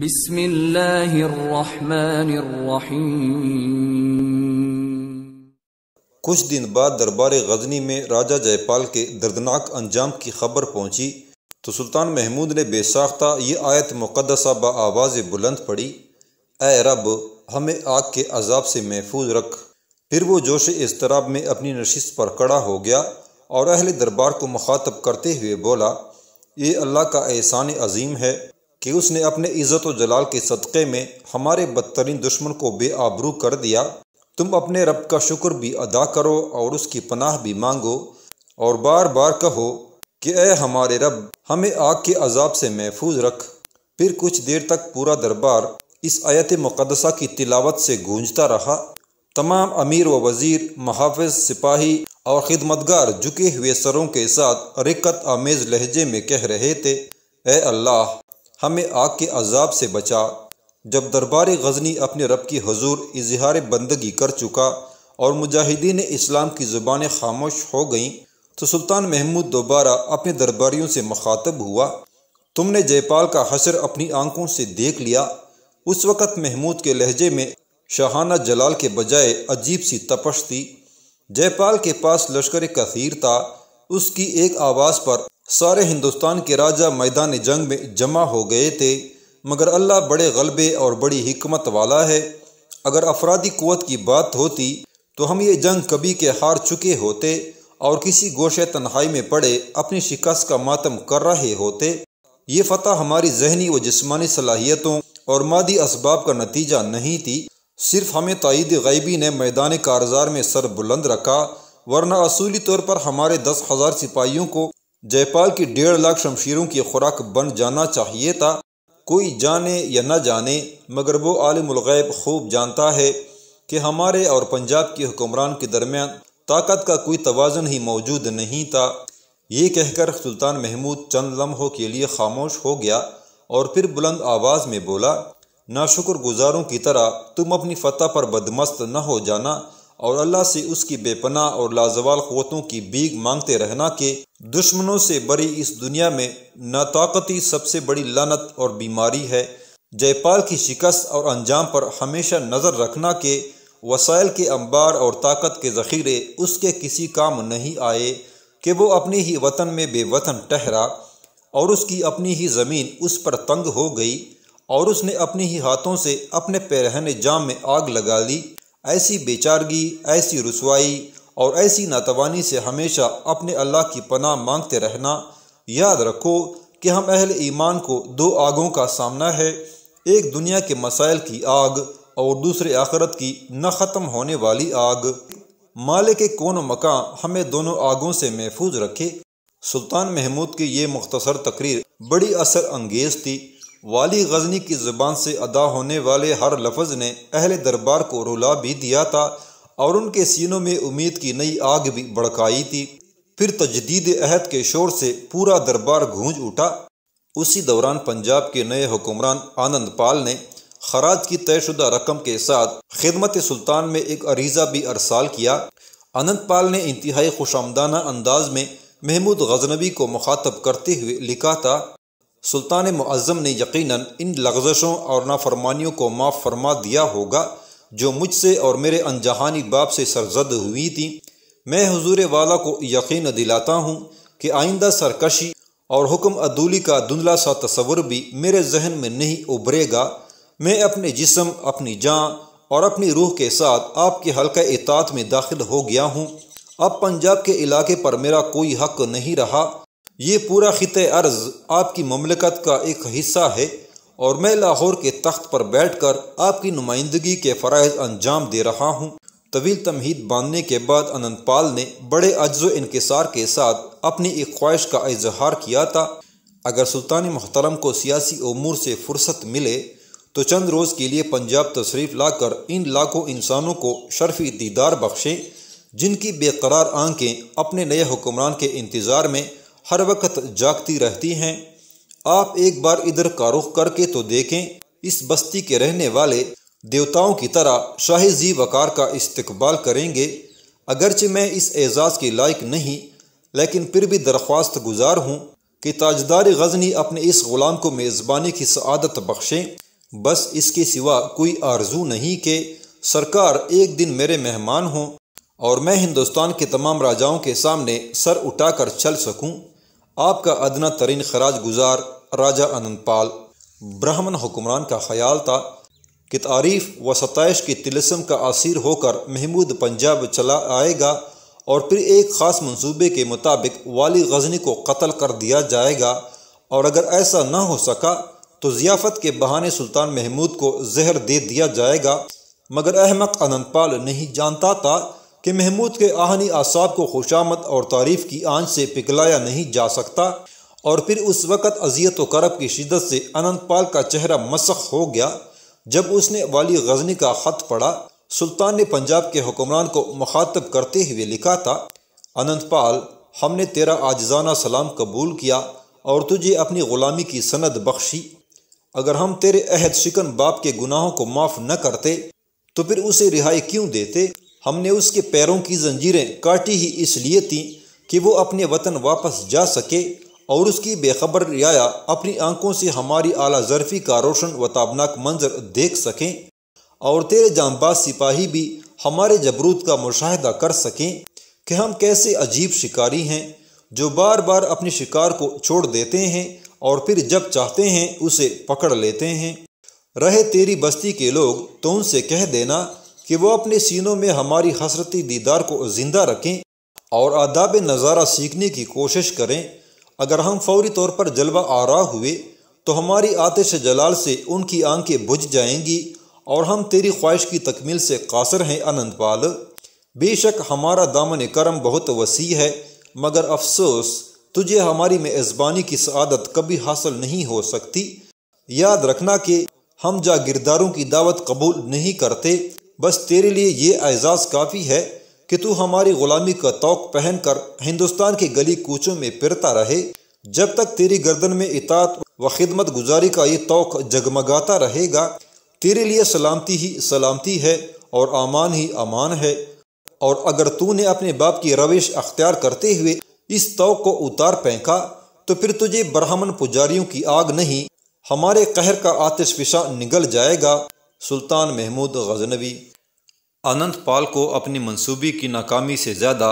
बिस्मिल्लाहिर्रहमानिर्रहीम कुछ दिन बाद दरबार गजनी में राजा जयपाल के दर्दनाक अंजाम की खबर पहुंची तो सुल्तान महमूद ने बेसाख्ता ये आयत मुक़दसा आवाज बुलंद पड़ी ए रब हमें आग के अजाब से महफूज रख फिर वो जोश इसतराब में अपनी नशिस्त पर कड़ा हो गया और अहल दरबार को मुखातब करते हुए बोला ये अल्लाह का एहसान अजीम है कि उसने अपने इज़्ज़त और जलाल के सदक़े में हमारे बदतरीन दुश्मन को बेआबरू कर दिया तुम अपने रब का शुक्र भी अदा करो और उसकी पनाह भी मांगो और बार बार कहो कि ए हमारे रब हमें आग के अजाब से महफूज रख फिर कुछ देर तक पूरा दरबार इस आयत मुकदसा की तिलावत से गूंजता रहा तमाम अमीर व वज़ीर मुहाफ़ सिपाही और खिदमतगार झुके हुए सरों के साथ रिकत आमेज़ लहजे में कह रहे थे ए अल्लाह हमें आग के अजाब से बचा जब दरबार गजनी अपने रब की हजूर इजहार बंदगी कर चुका और मुजाहिदीन इस्लाम की ज़ुबान खामोश हो गईं तो सुल्तान महमूद दोबारा अपने दरबारियों से मखातब हुआ तुमने जयपाल का हशर अपनी आंखों से देख लिया उस वक़्त महमूद के लहजे में शाहाना जलाल के बजाय अजीब सी तपश थी जयपाल के पास लश्कर कसीर था उसकी एक आवाज़ पर सारे हिंदुस्तान के राजा मैदान जंग में जमा हो गए थे मगर अल्लाह बड़े गलबे और बड़ी हिकमत वाला है अगर अफराधी क़वत की बात होती तो हम ये जंग कभी के हार चुके होते और किसी गोशे तन्हाई में पड़े अपनी शिकस्त का मातम कर रहे होते ये फतह हमारी जहनी व जिसमानी सलाहियतों और मादी इसबाब का नतीजा नहीं थी सिर्फ हमें तइद गैबी ने मैदान कारजार में सर बुलंद रखा वरना असूली तौर पर हमारे दस हज़ार सिपाहियों को जयपाल की डेढ़ लाख शमशीरों की खुराक बन जाना चाहिए था कोई जाने या न जाने मगर वो आलमगैब खूब जानता है कि हमारे और पंजाब के हुक्मरान के दरमियान ताकत का कोई तोज़न ही मौजूद नहीं था ये कहकर सुल्तान महमूद चंद लम्हों के लिए खामोश हो गया और फिर बुलंद आवाज़ में बोला ना शुक्र गुजारों की तरह तुम अपनी फतह पर बदमस्त न हो जाना और अल्लाह से उसकी बेपना और लाजवाल क़वतों की बीग मांगते रहना के दुश्मनों से बड़ी इस दुनिया में नाताकती सबसे बड़ी लानत और बीमारी है जयपाल की शिकस्त और अंजाम पर हमेशा नज़र रखना के वसाइल के अंबार और ताकत के ज़ख़ीरे उसके किसी काम नहीं आए कि वो अपने ही वतन में बेवतन ठहरा और उसकी अपनी ही ज़मीन उस पर तंग हो गई और उसने अपने ही हाथों से अपने पैरहने जाम में आग लगा ली ऐसी बेचारगी ऐसी रसवाई और ऐसी नातवानी से हमेशा अपने अल्लाह की पनाह मांगते रहना याद रखो कि हम अहल ईमान को दो आगों का सामना है एक दुनिया के मसाइल की आग और दूसरे आखरत की न ख़त्म होने वाली आग माले के कौन मकान हमें दोनों आगों से महफूज रखे सुल्तान महमूद की ये मुख्तसर तकरीर बड़ी असर अंगेज थी वाली गजनी की ज़ुबान से अदा होने वाले हर लफ्ज़ ने अहल दरबार को रुला भी दिया था और उनके सीनों में उम्मीद की नई आग भी भड़काई थी फिर तजदीद अहद के शोर से पूरा दरबार गूंज उठा उसी दौरान पंजाब के नए हुक्मरान आनंद पाल ने खराज की तयशुदा रकम के साथ खिदमत सुल्तान में एक अरीज़ा भी अरसाल किया आनंद पाल ने इंतहाई खुशामदाना अंदाज में महमूद गजनबी को मुखातब करते हुए लिखा था सुल्तान मज़म ने यकीनन इन लग्जशों और नाफरमानियों को माफ़ फरमा दिया होगा जो मुझसे और मेरे अनजहानी बाप से सरजद हुई थी मैं हजूर वाला को यकीन दिलाता हूँ कि आइंदा सरकशी और हुक्म अदूली का धुंधला सा तस्वुर भी मेरे जहन में नहीं उभरेगा मैं अपने जिसम अपनी जान और अपनी रूह के साथ आपके हल्का इतात में दाखिल हो गया हूँ अब पंजाब के इलाके पर मेरा कोई हक नहीं रहा ये पूरा खित अर्ज़ आपकी ममलकत का एक हिस्सा है और मैं लाहौर के तख्त पर बैठ कर आपकी नुमाइंदगी के फ़रज़ अंजाम दे रहा हूँ तवील तमहीद बांधने के बाद अनंतपाल ने बड़े अज्ज़ इनकसार के साथ अपनी एक ख्वाहिश का इजहार किया था अगर सुल्तान मोहतरम को सियासी अमूर से फुर्सत मिले तो चंद रोज़ के लिए पंजाब तशरीफ़ लाकर इन लाखों इंसानों को शर्फी दीदार बख्शें जिनकी बेकरार आंखें अपने नए हुक्मरान के इंतज़ार में हर वक्त जागती रहती हैं आप एक बार इधर का रुख करके तो देखें इस बस्ती के रहने वाले देवताओं की तरह शाही जी वकार का इस्तकबाल करेंगे अगरचे मैं इस एजाज़ के लायक नहीं लेकिन फिर भी दरख्वास्त गुजार हूँ कि ताजदार गजनी अपने इस ग़ुलाम को मेज़बानी की सआदत बख्शें बस इसके सिवा कोई आरजू नहीं कि सरकार एक दिन मेरे मेहमान हों और मैं हिंदुस्तान के तमाम राजाओं के सामने सर उठाकर चल सकूं आपका अदना तरीन खराज गुजार राजा अनंतपाल ब्राह्मण हुक्मरान का ख्याल था कि तारीफ व सतश की तिलस्म का असिर होकर महमूद पंजाब चला आएगा और फिर एक ख़ास मंसूबे के मुताबिक वाली गजनी को कत्ल कर दिया जाएगा और अगर ऐसा ना हो सका तो ज़ियाफ़त के बहाने सुल्तान महमूद को जहर दे दिया जाएगा मगर अहमद अनंतपाल नहीं जानता था कि महमूद के आहनी आसाब को खुशामद और तारीफ की आंच से पिघलाया नहीं जा सकता और फिर उस वक़्त अजियत व करब की शिदत से अनंत पाल का चेहरा मसख हो गया जब उसने वाली गजनी का ख़त पढ़ा सुल्तान ने पंजाब के हुक्मरान को मुखातब करते हुए लिखा था अनंत पाल हमने तेरा आजजाना सलाम कबूल किया और तुझे अपनी ग़ुलामी की सनद बख्शी अगर हम तेरे अहद शिकन बाप के गुनाहों को माफ़ न करते तो फिर उसे रिहाई क्यों देते हमने उसके पैरों की जंजीरें काटी ही इसलिए थीं कि वो अपने वतन वापस जा सके और उसकी बेखबर रियाया अपनी आंखों से हमारी आला जरफी का रोशन व ताबनाक मंजर देख सकें और तेरे जामबाज सिपाही भी हमारे जबरूत का मुशाह कर सकें कि हम कैसे अजीब शिकारी हैं जो बार बार अपने शिकार को छोड़ देते हैं और फिर जब चाहते हैं उसे पकड़ लेते हैं रहे तेरी बस्ती के लोग तो उनसे कह देना कि वो अपने सीनों में हमारी हसरती दीदार को ज़िंदा रखें और आदाब नज़ारा सीखने की कोशिश करें अगर हम फौरी तौर पर जलवा आरा हुए तो हमारी आतिश जलाल से उनकी आंखें बुझ जाएंगी और हम तेरी ख्वाहिश की तकमील से कासर हैं अनंतपाल बेशक हमारा दामन करम बहुत वसी है मगर अफसोस तुझे हमारी मेज़बानी की सआदत कभी हासिल नहीं हो सकती याद रखना कि हम जागिरदारों की दावत कबूल नहीं करते बस तेरे लिए ये एजाज़ काफ़ी है कि तू हमारी ग़ुलामी का तोक पहनकर हिंदुस्तान के गली कूचों में फिरता रहे जब तक तेरी गर्दन में इतात व खिदमत गुजारी का ये तोक जगमगाता रहेगा तेरे लिए सलामती ही सलामती है और अमान ही अमान है और अगर तूने अपने बाप की रविश अख्तियार करते हुए इस तोक को उतार फेंका तो फिर तुझे ब्राह्मण पुजारियों की आग नहीं हमारे कहर का आतिश फिशा निगल जाएगा सुल्तान महमूद गजनवी अनंत पाल को अपनी मंसूबी की नाकामी से ज़्यादा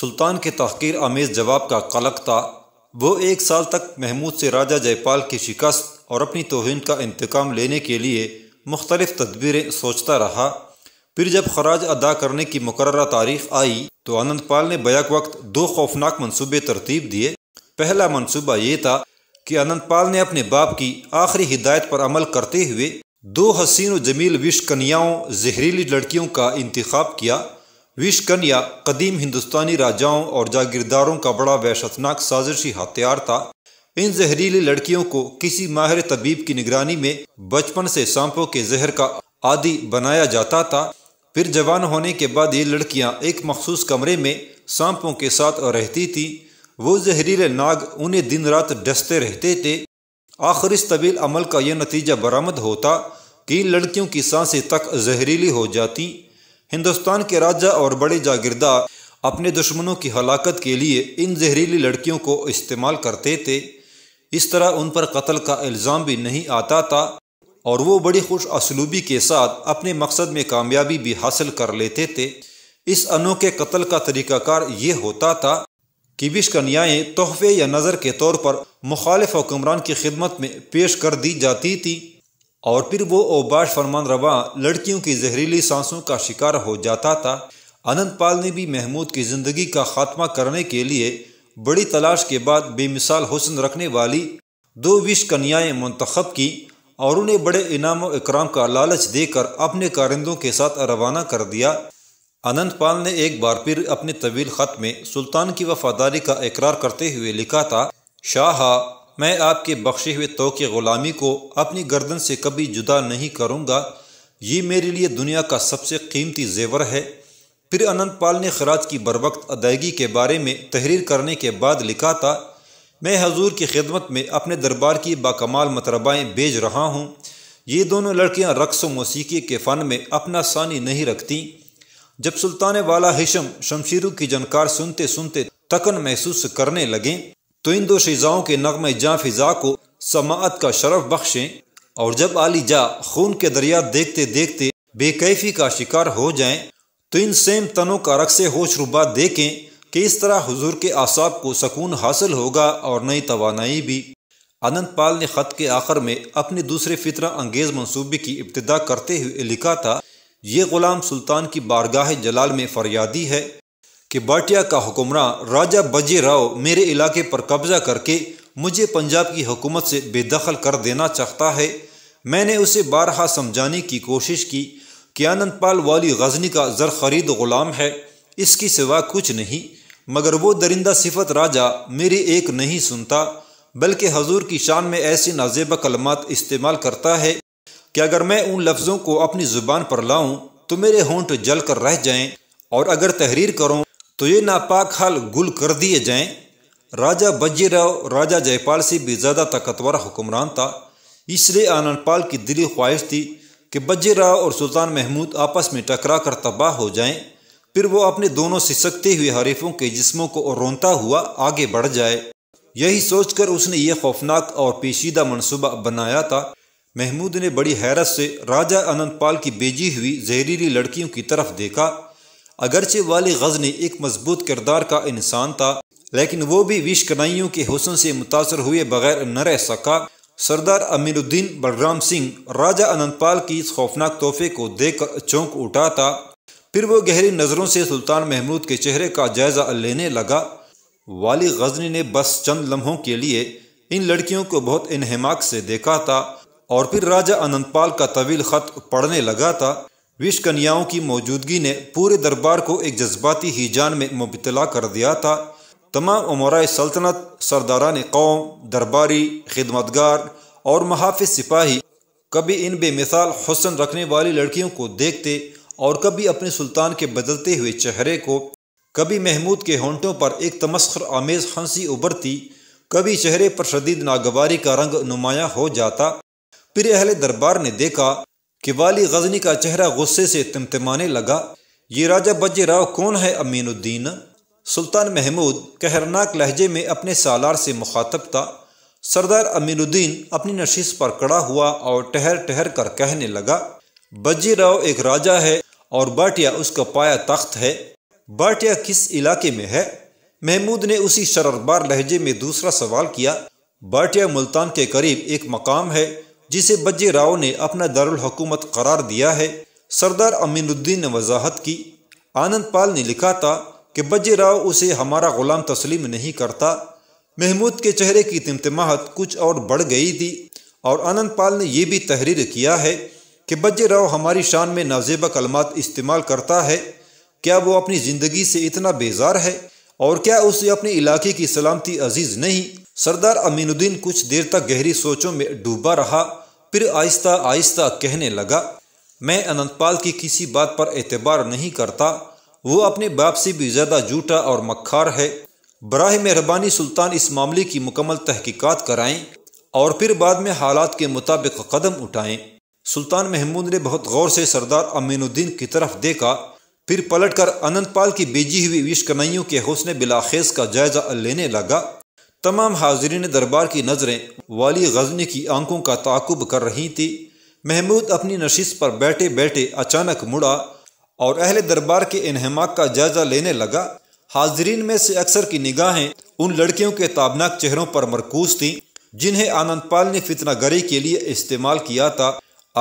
सुल्तान के तहकीर आमेज़ जवाब का कलक था वो एक साल तक महमूद से राजा जयपाल की शिकस्त और अपनी तोहन का इंतकाम लेने के लिए मुख्तलिफ़ तदबीरें सोचता रहा फिर जब खराज अदा करने की मुकर तारीख आई तो आनंद पाल ने बैक वक्त दो खौफनाक मनसूबे तरतीब दिए पहला मनसूबा ये था कि आनंद पाल ने अपने बाप की आखिरी हिदायत पर अमल करते हुए दो हसीन व जमील विश कन्याओं जहरीली लड़कियों का इंतखब किया विश कन्या कदीम हिंदुस्तानी राजाओं और जागीरदारों का बड़ा वहशतनाक साजिशी हथियार था इन जहरीली लड़कियों को किसी माहिर तबीब की निगरानी में बचपन से सांपों के जहर का आदि बनाया जाता था फिर जवान होने के बाद ये लड़कियां एक मखसूस कमरे में सांपों के साथ रहती थी वो जहरीले नाग उन्हें दिन रात डसते रहते थे आखिर इस तवील अमल का यह नतीजा बरामद होता कि लड़कियों की सांसें तक जहरीली हो जाती हिंदुस्तान के राजा और बड़े जागीरदार अपने दुश्मनों की हलाकत के लिए इन जहरीली लड़कियों को इस्तेमाल करते थे इस तरह उन पर कत्ल का इल्ज़ाम भी नहीं आता था और वो बड़ी खुश असलूबी के साथ अपने मकसद में कामयाबी भी हासिल कर लेते थे इस अनोखे कत्ल का तरीक़ाकार ये होता था कि विश न्याय तोहफे या नज़र के तौर पर मुखालफ हुक्मरान की खिदमत में पेश कर दी जाती थी और फिर वो ओबाश फरमान रवा लड़कियों की जहरीली सांसों का शिकार हो जाता था अनंत पाल ने भी महमूद की ज़िंदगी का खात्मा करने के लिए बड़ी तलाश के बाद बेमिसाल हुसन रखने वाली दो विश कन्याए मंतखब की और उन्हें बड़े इनाम और इकराम का लालच देकर अपने कारिंदों के साथ रवाना कर दिया अनंत पाल ने एक बार फिर अपने तवील ख़त में सुल्तान की वफादारी का इकरार करते हुए लिखा था शाह मैं आपके बख्शे हुए तो के ग़ुलामी को अपनी गर्दन से कभी जुदा नहीं करूँगा ये मेरे लिए दुनिया का सबसे कीमती जेवर है फिर अनंत पाल ने खराज की बरवक्त अदायगी के बारे में तहरीर करने के बाद लिखा था मैं हजूर की खिदमत में अपने दरबार की बाकमाल मतरबाएँ भेज रहा हूँ ये दोनों लड़कियाँ रकस व मौसीकी के फ़न में अपना सानी नहीं रखतीं जब सुल्तान वाला हिशम शमशीरों की जनकार सुनते सुनते तकन महसूस करने लगे तो इन दो शिजाओं के नगम जा फिजा को समात का शरफ बख्शें और जब आली जा खून के दरिया देखते देखते बेकैफी का शिकार हो जाएं तो इन सेम तनों का रक्से होशरुबा देखें कि इस तरह हुजूर के आसाब को सकून हासिल होगा और नई तोानाई भी अनंत पाल ने ख़त के आखिर में अपने दूसरे फितरा अंगेज़ मनसूबे की इब्तदा करते हुए लिखा था ये ग़ुलाम सुल्तान की बारगाह जलाल में फरियादी है कि बाटिया का हुक्मरान राजा बजे राव मेरे इलाके पर कब्ज़ा करके मुझे पंजाब की हुकूमत से बेदखल कर देना चाहता है मैंने उसे बारहा समझाने की कोशिश की कि आनंदपाल वाली गजनी का जर खरीद ग़ुलाम है इसकी सिवा कुछ नहीं मगर वो दरिंदा सिफत राजा मेरी एक नहीं सुनता बल्कि हजूर की शान में ऐसी नाजेबा कलमात इस्तेमाल करता है कि अगर मैं उन लफ्ज़ों को अपनी ज़ुबान पर लाऊं तो मेरे होंठ जल कर रह जाएं और अगर तहरीर करूं तो ये नापाक हाल गुल कर दिए जाएं राजा राव राजा जयपाल से भी ज़्यादा ताकतवर हुक्मरान था इसलिए आनंद पाल की दिली ख्वाहिश थी कि राव और सुल्तान महमूद आपस में टकरा कर तबाह हो जाएं फिर वो अपने दोनों सिसकते हुए हरीफों के जिस्मों को रोनता हुआ आगे बढ़ जाए यही सोचकर उसने ये खौफनाक और पेशीदा मनसूबा बनाया था महमूद ने बड़ी हैरत से राजा अनंतपाल की बेजी हुई जहरीली लड़कियों की तरफ देखा अगरचे वाले गजनी एक मजबूत किरदार का इंसान था लेकिन वो भी विशकनाइयों के हुसन से मुतासर हुए बगैर न रह सका सरदार अमीरुद्दीन बलराम सिंह राजा अनंतपाल की इस खौफनाक तोहफे को देखकर चौंक उठा था फिर वो गहरी नज़रों से सुल्तान महमूद के चेहरे का जायज़ा लेने लगा वाली गजनी ने बस चंद लम्हों के लिए इन लड़कियों को बहुत इनहमाक से देखा था और फिर राजा अनंतपाल का तवील ख़त पढ़ने लगा था विष कन्याओं की मौजूदगी ने पूरे दरबार को एक जज्बाती जान में मुबतला कर दिया था तमाम उमर सल्तनत सरदारान कौम दरबारी खिदमतगार और महाफिज सिपाही कभी इन बेमिसाल हसन रखने वाली लड़कियों को देखते और कभी अपने सुल्तान के बदलते हुए चेहरे को कभी महमूद के होंटों पर एक तमस्खर आमेज़ हंसी उबरती कभी चेहरे पर शदीद नागवारी का रंग नुमाया हो जाता फिर अहल दरबार ने देखा कि वाली गजनी का चेहरा गुस्से से तमतमाने लगा ये राजा बजे राव कौन है अमीनुद्दीन सुल्तान महमूद कहरनाक लहजे में अपने सालार से मुखातब था सरदार अमीनुद्दीन अपनी नशीस पर कड़ा हुआ और ठहर ठहर कर कहने लगा बजे राव एक राजा है और बाटिया उसका पाया तख्त है बाटिया किस इलाके में है महमूद ने उसी शरबार लहजे में दूसरा सवाल किया बाटिया मुल्तान के करीब एक मकाम है जिसे बज्जे राव ने अपना दारकूमत करार दिया है सरदार अमीनुद्दीन ने वजाहत की आनंद पाल ने लिखा था कि बज्जे राव उसे हमारा गुलाम तस्लीम नहीं करता महमूद के चेहरे की तमतमाहत कुछ और बढ़ गई थी और आनंद पाल ने यह भी तहरीर किया है कि बज्जे राव हमारी शान में नाजेबा कलमात इस्तेमाल करता है क्या वो अपनी ज़िंदगी से इतना बेजार है और क्या उसे अपने इलाके की सलामती अजीज़ नहीं सरदार अमीनुद्दीन कुछ देर तक गहरी सोचों में डूबा रहा फिर आहिस्ता आहिस्ता कहने लगा मैं अनंतपाल की किसी बात पर एतबार नहीं करता वो अपने बाप से भी ज़्यादा झूठा और मक्खार है बरह मेहरबानी सुल्तान इस मामले की मुकम्मल तहकीकात कराएं और फिर बाद में हालात के मुताबिक कदम उठाएं सुल्तान महमूद ने बहुत गौर से सरदार अमीनुद्दीन की तरफ देखा फिर पलटकर अनंतपाल की बेजी हुई विशकनाइयों के हौसले बिलाखेज का जायज़ा लेने लगा तमाम हाजरीन दरबार की नज़रें वाली गजनी की आंखों का ताकुब कर रही थी महमूद अपनी नशीस पर बैठे बैठे अचानक मुड़ा और अहल दरबार के इनहमाक का जायजा लेने लगा हाजरीन में से अक्सर की निगाहें उन लड़कियों के ताबनाक चेहरों पर मरकूज थीं जिन्हें आनंद पाल ने फितना गरी के लिए इस्तेमाल किया था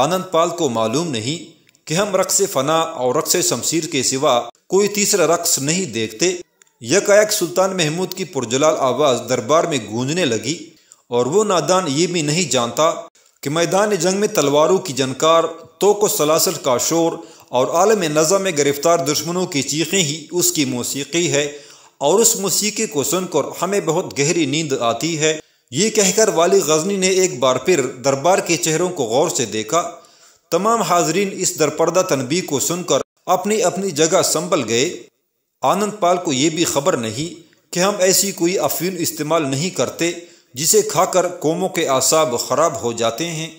आनंद पाल को मालूम नहीं कि हम रक्स फ़ना और रक्स शमशीर के सिवा कोई तीसरा रक्स नहीं देखते यकायक सुल्तान महमूद की पुरजलाल आवाज़ दरबार में गूंजने लगी और वो नादान ये भी नहीं जानता कि मैदान जंग में तलवारों की जनकार तो को सलासल का शोर और आलम नज़ा में गिरफ्तार दुश्मनों की चीखें ही उसकी मौसीकी है और उस मौसीकी को सुनकर हमें बहुत गहरी नींद आती है ये कहकर वाली गजनी ने एक बार फिर दरबार के चेहरों को गौर से देखा तमाम हाजरीन इस दरपर्दा तनबी को सुनकर अपनी अपनी जगह संभल गए आनंद पाल को यह भी खबर नहीं कि हम ऐसी कोई अफीन इस्तेमाल नहीं करते जिसे खाकर कोमों के आसाब खराब हो जाते हैं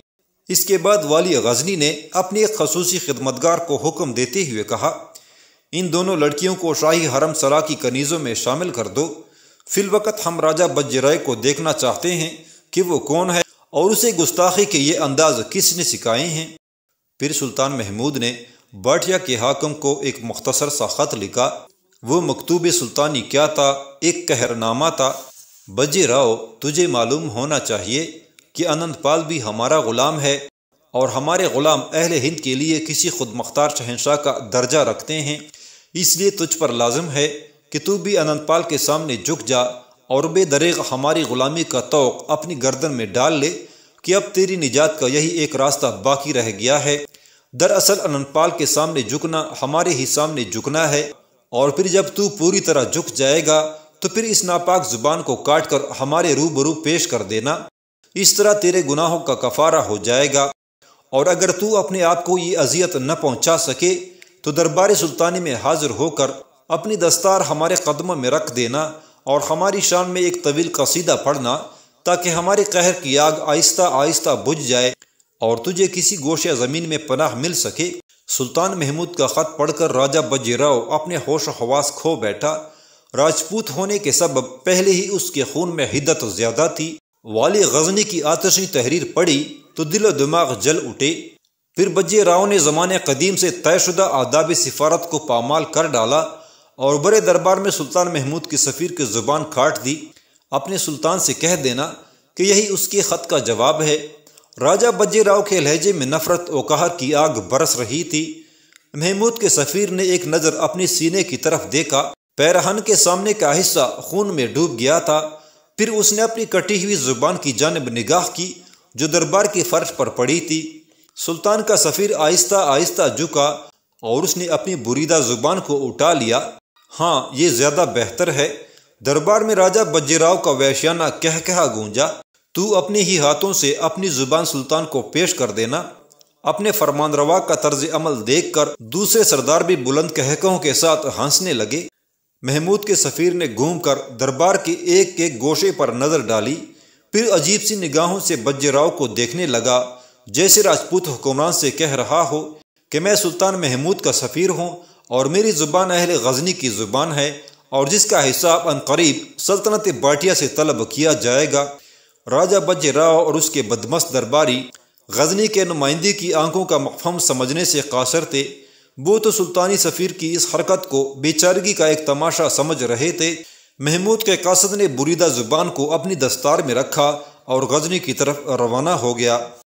इसके बाद वाली गजनी ने अपनी एक खसूसी खिदमतगार को हुक्म देते हुए कहा इन दोनों लड़कियों को शाही हरम सला की कनीज़ों में शामिल कर दो फिलवकत हम राजा बजराय को देखना चाहते हैं कि वो कौन है और उसे गुस्ताखी के ये अंदाज किसने सिखाए हैं फिर सुल्तान महमूद ने बाटिया के हाकम को एक मुख्तसर सा खत लिखा वो मकतूब सुल्तानी क्या था एक कहरनामा था बजे राव तुझे मालूम होना चाहिए कि अनंतपाल भी हमारा ग़ुलाम है और हमारे ग़ुलाम अहल हिंद के लिए किसी खुद मख्तार शहनशाह का दर्जा रखते हैं इसलिए तुझ पर लाजम है कि तू भी अनंतपाल के सामने झुक जा और बेदरेग हमारी ग़ुलामी का तो अपनी गर्दन में डाल ले कि अब तेरी निजात का यही एक रास्ता बाकी रह गया है दरअसल अनंतपाल के सामने झुकना हमारे ही सामने झुकना है और फिर जब तू पूरी तरह झुक जाएगा तो फिर इस नापाक जुबान को काट कर हमारे रूबरू पेश कर देना इस तरह तेरे गुनाहों का कफारा हो जाएगा और अगर तू अपने आप को ये अजियत न पहुंचा सके तो दरबार सुल्तानी में हाजिर होकर अपनी दस्तार हमारे कदमों में रख देना और हमारी शान में एक तवील कसीदा पढ़ना ताकि हमारे कहर की आग आहिस्ता आहिस्ता बुझ जाए और तुझे किसी गोशे ज़मीन में पनाह मिल सके सुल्तान महमूद का ख़त पढ़कर राजा बजीराव अपने होश हवास खो बैठा राजपूत होने के सब पहले ही उसके खून में हिदत ज़्यादा थी वाली गजनी की आतशी तहरीर पड़ी तो दिलो दिमाग जल उठे फिर बजे राव ने ज़माने कदीम से तयशुदा आदाब सिफारत को पामाल कर डाला और बड़े दरबार में सुल्तान महमूद की सफ़ीर की ज़ुबान काट दी अपने सुल्तान से कह देना कि यही उसके ख़त का जवाब है राजा बजीराव के लहजे में नफरत और कहर की आग बरस रही थी महमूद के सफ़ीर ने एक नज़र अपने सीने की तरफ देखा पैरहन के सामने का हिस्सा खून में डूब गया था फिर उसने अपनी कटी हुई जुबान की जानब निगाह की जो दरबार के फर्श पर पड़ी थी सुल्तान का सफ़ीर आहिस्ता आहिस्ता झुका और उसने अपनी बुरीदा जुबान को उठा लिया हाँ ये ज़्यादा बेहतर है दरबार में राजा राव का वैश्याना कह कहा गूंजा तू अपने ही हाथों से अपनी जुबान सुल्तान को पेश कर देना अपने फरमान रवा का तर्ज अमल देख कर दूसरे सरदार भी बुलंद कहकों के साथ हंसने लगे महमूद के सफ़ीर ने घूम कर दरबार के एक एक गोशे पर नज़र डाली फिर अजीब सी निगाहों से बज्जराव को देखने लगा जैसे राजपूत हुक्मरान से कह रहा हो कि मैं सुल्तान महमूद का सफ़ीर हूँ और मेरी ज़ुबान अहल गजनी की ज़ुबान है और जिसका हिसाब अनकरीब सल्तनत बाटिया से तलब किया जाएगा राजा बज राव और उसके बदमस्त दरबारी गजनी के नुमाइंदे की आंखों का मफहम समझने से कासर थे वो तो सुल्तानी सफ़ीर की इस हरकत को बेचारगी का एक तमाशा समझ रहे थे महमूद के कासद ने बुरीदा ज़ुबान को अपनी दस्तार में रखा और गजनी की तरफ रवाना हो गया